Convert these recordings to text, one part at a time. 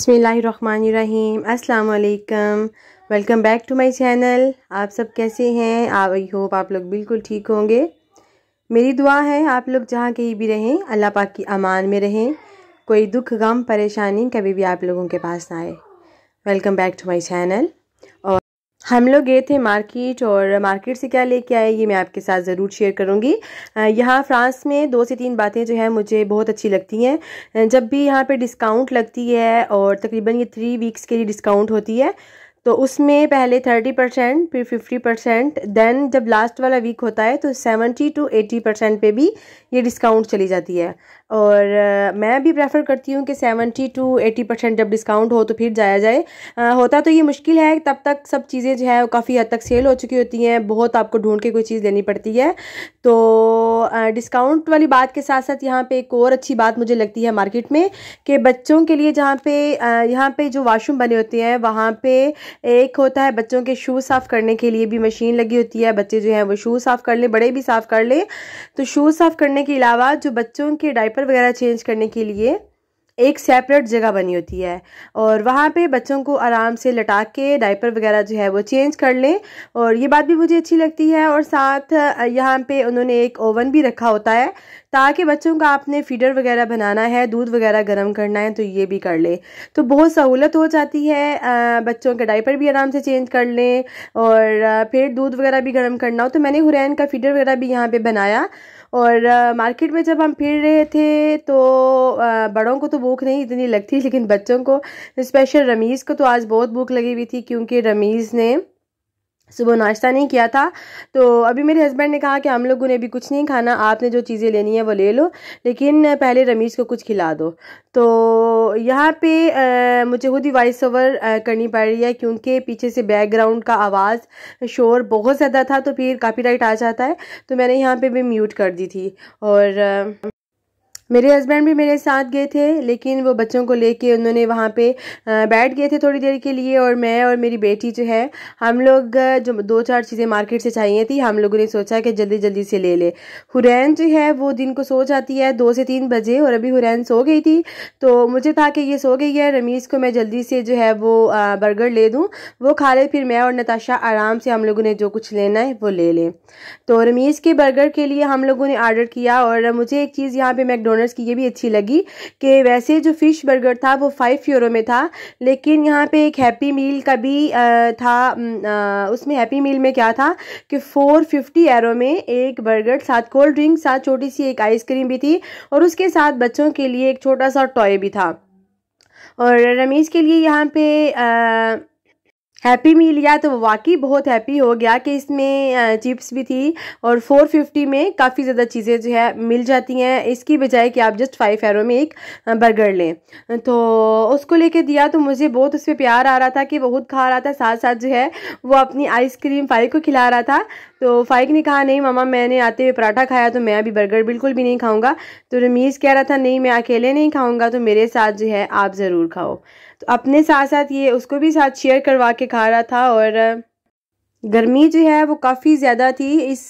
बिसमीम् अल्लाम welcome back to my channel आप सब कैसे हैं आई होप आप लोग बिल्कुल ठीक होंगे मेरी दुआ है आप लोग जहाँ कहीं भी रहें अल्लाह पाक की अमान में रहें कोई दुख गम परेशानी कभी भी आप लोगों के पास ना आए welcome back to my channel हम लोग गए थे मार्केट और मार्केट से क्या लेके आए ये मैं आपके साथ ज़रूर शेयर करूँगी यहाँ फ्रांस में दो से तीन बातें जो है मुझे बहुत अच्छी लगती हैं जब भी यहाँ पे डिस्काउंट लगती है और तकरीबन ये थ्री वीक्स के लिए डिस्काउंट होती है तो उसमें पहले थर्टी परसेंट फिर फिफ्टी परसेंट देन जब लास्ट वाला वीक होता है तो सेवेंटी टू एटी परसेंट पे भी ये डिस्काउंट चली जाती है और मैं भी प्रेफर करती हूँ कि सेवेंटी टू एटी परसेंट जब डिस्काउंट हो तो फिर जाया जाए आ, होता तो ये मुश्किल है तब तक सब चीज़ें जो है काफ़ी हद तक सेल हो चुकी होती हैं बहुत आपको ढूंढ के कोई चीज़ लेनी पड़ती है तो डिस्काउंट वाली बात के साथ साथ यहाँ पे एक और अच्छी बात मुझे लगती है मार्केट में कि बच्चों के लिए जहाँ पे यहाँ पे जो वाशरूम बने होते हैं वहाँ पे एक होता है बच्चों के शूज़ साफ़ करने के लिए भी मशीन लगी होती है बच्चे जो हैं वो शूज़ साफ़ कर लें बड़े भी साफ़ कर लें तो शूज़ साफ़ करने के अलावा जो बच्चों के डाइपर डायपर वगैरह चेंज करने के लिए एक सेपरेट जगह बनी होती है और वहाँ पे बच्चों को आराम से लटा के डायपर वगैरह जो है वो चेंज कर लें और ये बात भी मुझे अच्छी लगती है और साथ यहाँ पे उन्होंने एक ओवन भी रखा होता है ताकि बच्चों का आपने फीडर वगैरह बनाना है दूध वगैरह गर्म करना है तो ये भी कर लें तो बहुत सहूलत हो जाती है बच्चों के डाइपर भी आराम से चेंज कर लें और फिर दूध वगैरह भी गर्म करना हो तो मैंने हुरैन का फीडर वगैरह भी यहाँ पर बनाया और मार्केट में जब हम फिर रहे थे तो बड़ों को तो भूख नहीं इतनी लगती लेकिन बच्चों को स्पेशल रमीज़ को तो आज बहुत भूख लगी हुई थी क्योंकि रमीज़ ने सुबह नाश्ता नहीं किया था तो अभी मेरे हस्बैंड ने कहा कि हम लोगों ने अभी कुछ नहीं खाना आपने जो चीज़ें लेनी है वो ले लो लेकिन पहले रमीश को कुछ खिला दो तो यहाँ पे आ, मुझे खुद ही वॉइस ओवर करनी पड़ रही है क्योंकि पीछे से बैकग्राउंड का आवाज़ शोर बहुत ज़्यादा था तो फिर कापी आ जाता है तो मैंने यहाँ पर भी म्यूट कर दी थी और मेरे हस्बैंड भी मेरे साथ गए थे लेकिन वो बच्चों को लेके उन्होंने वहाँ पे बैठ गए थे थोड़ी देर के लिए और मैं और मेरी बेटी जो है हम लोग जो दो चार चीज़ें मार्केट से चाहिए थी हम लोगों ने सोचा कि जल्दी जल्दी से ले ले हुरैन जो है वो दिन को सो जाती है दो से तीन बजे और अभी हुरैन सो गई थी तो मुझे था कि ये सो गई है रमीज़ को मैं जल्दी से जो है वो बर्गर ले दूँ वो खा ले फिर मैं और नताशा आराम से हम लोगों ने जो कुछ लेना है वो ले लें तो रमीज़ के बर्गर के लिए हम लोगों ने आर्डर किया और मुझे एक चीज़ यहाँ पर मैकडोनल्ड ओनर्स की ये भी अच्छी लगी कि वैसे जो फ़िश बर्गर था वो फाइव यूरो में था लेकिन यहाँ पे एक हैप्पी मील का भी आ, था आ, उसमें हैप्पी मील में क्या था कि फ़ोर फिफ्टी एरो में एक बर्गर साथ कोल्ड ड्रिंक साथ छोटी सी एक आइसक्रीम भी थी और उसके साथ बच्चों के लिए एक छोटा सा टॉय भी था और रमीज़ के लिए यहाँ पे आ, हैप्पी मील या तो वाकई बहुत हैप्पी हो गया कि इसमें चिप्स भी थी और 450 में काफ़ी ज़्यादा चीज़ें जो है मिल जाती हैं इसकी बजाय कि आप जस्ट फाइव एरो में एक बर्गर लें तो उसको लेके दिया तो मुझे बहुत उस पर प्यार आ रहा था कि बहुत खा रहा था साथ साथ जो है वो अपनी आइसक्रीम फाइक को खिला रहा था तो फाइक ने कहा नहीं मामा मैंने आते हुए पराठा खाया तो मैं अभी बर्गर बिल्कुल भी नहीं खाऊँगा तो रमीज़ कह रहा था नहीं मैं अकेले नहीं खाऊँगा तो मेरे साथ जो है आप ज़रूर खाओ तो अपने साथ साथ ये उसको भी साथ शेयर करवा के खा रहा था और गर्मी जो है वो काफ़ी ज़्यादा थी इस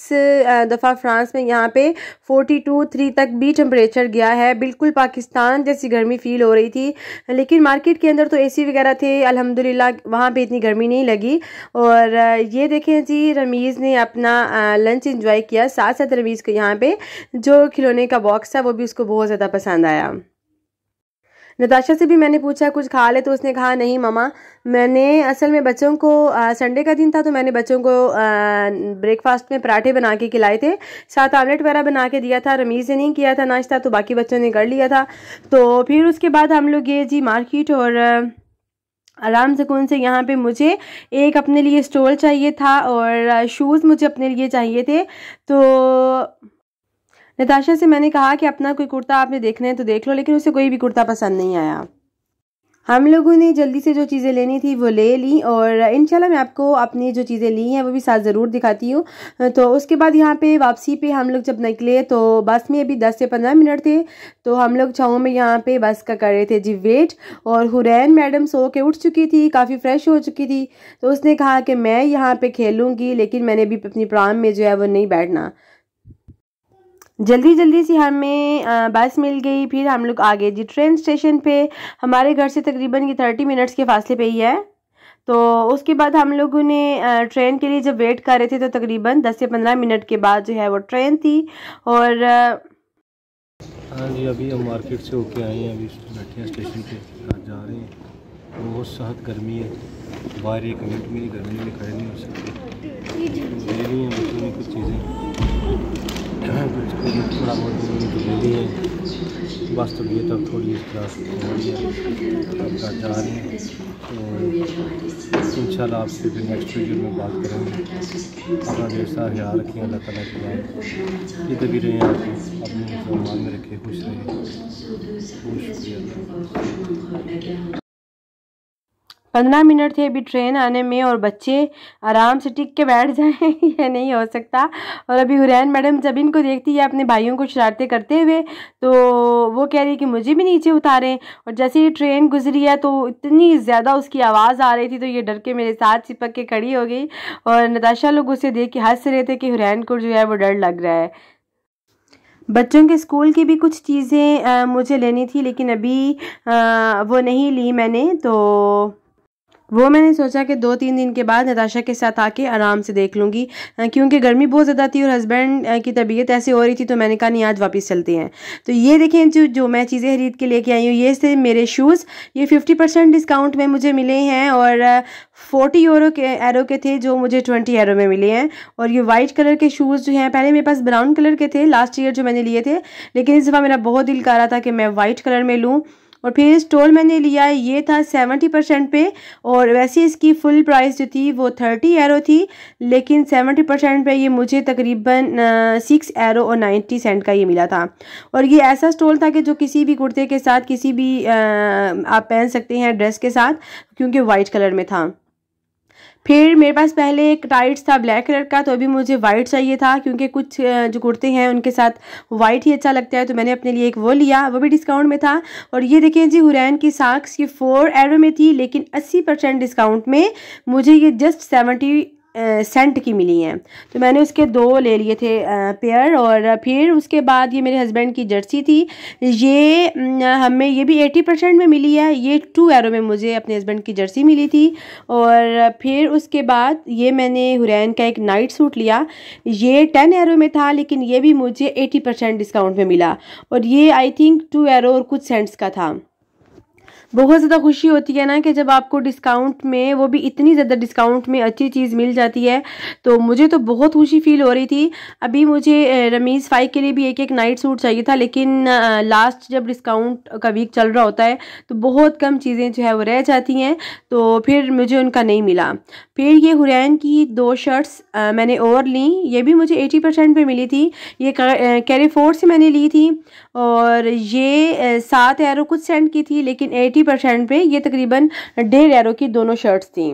दफ़ा फ्रांस में यहाँ पे 42 थ्री तक भी टम्परेचर गया है बिल्कुल पाकिस्तान जैसी गर्मी फील हो रही थी लेकिन मार्केट के अंदर तो एसी वगैरह थे अल्हम्दुलिल्लाह वहाँ पे इतनी गर्मी नहीं लगी और ये देखें जी रमीज़ ने अपना लंच इंजॉय किया साथ साथ रमीज़ को यहाँ पर जो खिलौने का बॉक्स था वो भी उसको बहुत ज़्यादा पसंद आया नताशा से भी मैंने पूछा कुछ खा ले तो उसने कहा नहीं मामा मैंने असल में बच्चों को संडे का दिन था तो मैंने बच्चों को ब्रेकफास्ट में पराठे बना के खिलाए थे साथ आमलेट वगैरह बना के दिया था रमीज़ ने नहीं किया था नाश्ता तो बाकी बच्चों ने कर लिया था तो फिर उसके बाद हम लोग गए जी मार्केट और आराम सुकून से यहाँ पे मुझे एक अपने लिए स्टोल चाहिए था और शूज़ मुझे अपने लिए चाहिए थे तो नताशा से मैंने कहा कि अपना कोई कुर्ता आपने देखना है तो देख लो लेकिन उसे कोई भी कुर्ता पसंद नहीं आया हम लोगों ने जल्दी से जो चीज़ें लेनी थी वो ले ली और इनशाला मैं आपको अपनी जो चीज़ें ली हैं वो भी साथ ज़रूर दिखाती हूँ तो उसके बाद यहाँ पे वापसी पे हम लोग जब निकले तो बस में अभी 10 से 15 मिनट थे तो हम लोग छाओं में यहाँ पे बस का कर रहे थे जी वेट और हुरैन मैडम सो के उठ चुकी थी काफ़ी फ्रेश हो चुकी थी तो उसने कहा कि मैं यहाँ पर खेलूँगी लेकिन मैंने अभी अपनी प्राम में जो है वो नहीं बैठना जल्दी जल्दी से हमें बस मिल गई फिर हम लोग आगे जी ट्रेन स्टेशन पे हमारे घर से तकरीबन ये थर्टी मिनट्स के फासले पे ही है तो उसके बाद हम लोगों ने ट्रेन के लिए जब वेट कर रहे थे तो तकरीबन दस से पंद्रह मिनट के बाद जो है वो ट्रेन थी और हाँ जी अभी हम मार्केट से होके आए हैं अभी बैठे हैं स्टेशन पे जा रहे हैं बहुत सख्त गर्मी है बाहर एक मिनट में गर्मी में खड़े नहीं हो सकते हैं कुछ चीज़ें थोड़ा बहुत बोलने तो बोली है वास्तव तो ये तब थोड़ी इस तरह हो रही है जा रही है तो इन आपसे फिर नेक्स्ट वीडियो में बात करेंगे अपना देर सा ख्याल रखें अल्लाह तला के बाद ये तभी रहें आप अपने सम्मान में रखें खुश रहें बहुत पंद्रह मिनट थे अभी ट्रेन आने में और बच्चे आराम से टिक के बैठ जाएं ये नहीं हो सकता और अभी हुरैन मैडम जब इनको देखती है अपने भाइयों को शरारतें करते हुए तो वो कह रही है कि मुझे भी नीचे उतारें और जैसे ही ट्रेन गुजरी है तो इतनी ज़्यादा उसकी आवाज़ आ रही थी तो ये डर के मेरे साथ चिपक के खड़ी हो गई और नताशा लोग उसे देख के हंस रहे थे कि हुरैन को जो है वो डर लग रहा है बच्चों के स्कूल की भी कुछ चीज़ें मुझे लेनी थी लेकिन अभी आ, वो नहीं ली मैंने तो वो मैंने सोचा कि दो तीन दिन के बाद नताशा के साथ आके आराम से देख लूँगी क्योंकि गर्मी बहुत ज़्यादा थी और हस्बैंड की तबीयत ऐसी हो रही थी तो मैंने कहा नहीं आज वापस चलते हैं तो ये देखें जो जो मैं चीज़ें खरीद के लेके आई हूँ ये थे मेरे शूज़ ये फिफ्टी परसेंट डिस्काउंट में मुझे मिले हैं और फोर्टी यूरो के एरो के थे जो मुझे ट्वेंटी एरो में मिले हैं और ये वाइट कलर के शूज़ जो हैं पहले मेरे पास ब्राउन कलर के थे लास्ट ईयर जो मैंने लिए थे लेकिन इस दफ़ा मेरा बहुत दिल कर रहा था कि मैं वाइट कलर में लूँ और फिर स्टॉल मैंने लिया ये था सेवेंटी परसेंट पे और वैसे इसकी फुल प्राइस जो थी वो थर्टी एरो थी लेकिन सेवेंटी परसेंट पर ये मुझे तकरीबन सिक्स एरो और नाइन्टी सेंट का ये मिला था और ये ऐसा स्टोल था कि जो किसी भी कुर्ते के साथ किसी भी आ, आप पहन सकते हैं ड्रेस के साथ क्योंकि वाइट कलर में था फिर मेरे पास पहले एक टाइट्स था ब्लैक कलर का तो अभी मुझे वाइट चाहिए था क्योंकि कुछ जो कुर्ते हैं उनके साथ वाइट ही अच्छा लगता है तो मैंने अपने लिए एक वो लिया वो भी डिस्काउंट में था और ये देखें जी हुरैन की साक्स ये फोर एरो में थी लेकिन अस्सी परसेंट डिस्काउंट में मुझे ये जस्ट सेवेंटी सेंट की मिली हैं तो मैंने उसके दो ले लिए थे पेयर और फिर उसके बाद ये मेरे हस्बैंड की जर्सी थी ये हमें ये भी एटी परसेंट में मिली है ये टू एरो में मुझे अपने हस्बैंड की जर्सी मिली थी और फिर उसके बाद ये मैंने हुरैन का एक नाइट सूट लिया ये टेन एरो में था लेकिन ये भी मुझे एटी परसेंट डिस्काउंट में मिला और ये आई थिंक टू एरो और कुछ सेंट्स का था बहुत ज़्यादा खुशी होती है ना कि जब आपको डिस्काउंट में वो भी इतनी ज़्यादा डिस्काउंट में अच्छी चीज़ मिल जाती है तो मुझे तो बहुत खुशी फील हो रही थी अभी मुझे रमीज़ फाइव के लिए भी एक एक नाइट सूट चाहिए था लेकिन लास्ट जब डिस्काउंट का वीक चल रहा होता है तो बहुत कम चीज़ें जो है वो रह जाती हैं तो फिर मुझे उनका नहीं मिला फिर ये हुरैन की दो शर्ट्स मैंने और ली ये भी मुझे एटी परसेंट पर मिली थी ये कैरी फोर से मैंने ली थी और ये सात एरो कुछ सेंट की थी लेकिन एटी फिफ्टी परसेंट पे ये तकरीबन डेढ़ एरो की दोनों शर्ट्स थी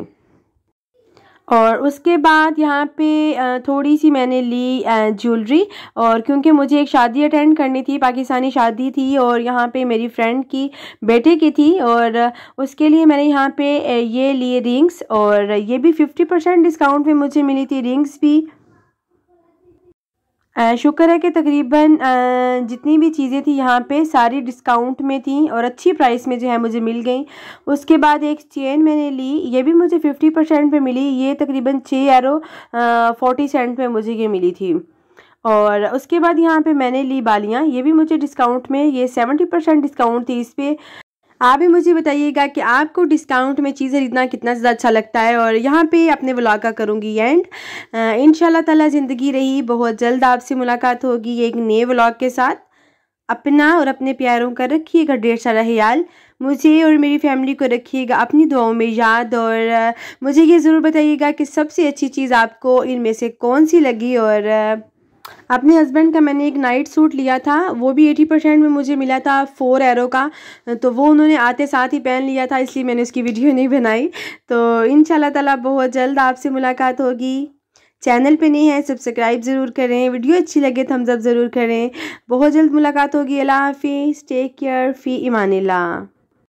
और उसके बाद यहाँ पे थोड़ी सी मैंने ली ज्वेलरी और क्योंकि मुझे एक शादी अटेंड करनी थी पाकिस्तानी शादी थी और यहाँ पे मेरी फ्रेंड की बेटे की थी और उसके लिए मैंने यहाँ पे ये लिए रिंग्स और ये भी फिफ्टी परसेंट डिस्काउंट पे मुझे मिली थी रिंग्स भी शुक्र है कि तकरीबन जितनी भी चीज़ें थी यहाँ पे सारी डिस्काउंट में थी और अच्छी प्राइस में जो है मुझे मिल गई उसके बाद एक चेन मैंने ली ये भी मुझे फिफ्टी परसेंट पर मिली ये तकरीबन छः एरो फोर्टी सेंट में मुझे ये मिली थी और उसके बाद यहाँ पे मैंने ली बालियाँ ये भी मुझे डिस्काउंट में ये सेवेंटी परसेंट डिस्काउंट थी इस पर आप भी मुझे बताइएगा कि आपको डिस्काउंट में चीज़ें खरीदना कितना ज़्यादा अच्छा लगता है और यहाँ पे अपने ब्लॉग का करूँगी एंड इन ताला ज़िंदगी रही बहुत जल्द आपसे मुलाकात होगी एक नए ब्लॉग के साथ अपना और अपने प्यारों का रखिएगा ढेर सारा ख्याल मुझे और मेरी फैमिली को रखिएगा अपनी दुआओं में याद और मुझे ये ज़रूर बताइएगा कि सबसे अच्छी चीज़ आपको इनमें से कौन सी लगी और अपने हस्बैंड का मैंने एक नाइट सूट लिया था वो भी एटी परसेंट में मुझे मिला था फोर एरो का तो वो उन्होंने आते साथ ही पहन लिया था इसलिए मैंने उसकी वीडियो नहीं बनाई तो इन ताला बहुत जल्द आपसे मुलाकात होगी चैनल पे नहीं है सब्सक्राइब ज़रूर करें वीडियो अच्छी लगे थम्सअप तो ज़रूर करें बहुत जल्द मुलाकात होगी अल्लाह हाफि टेक केयर फ़ी ईमान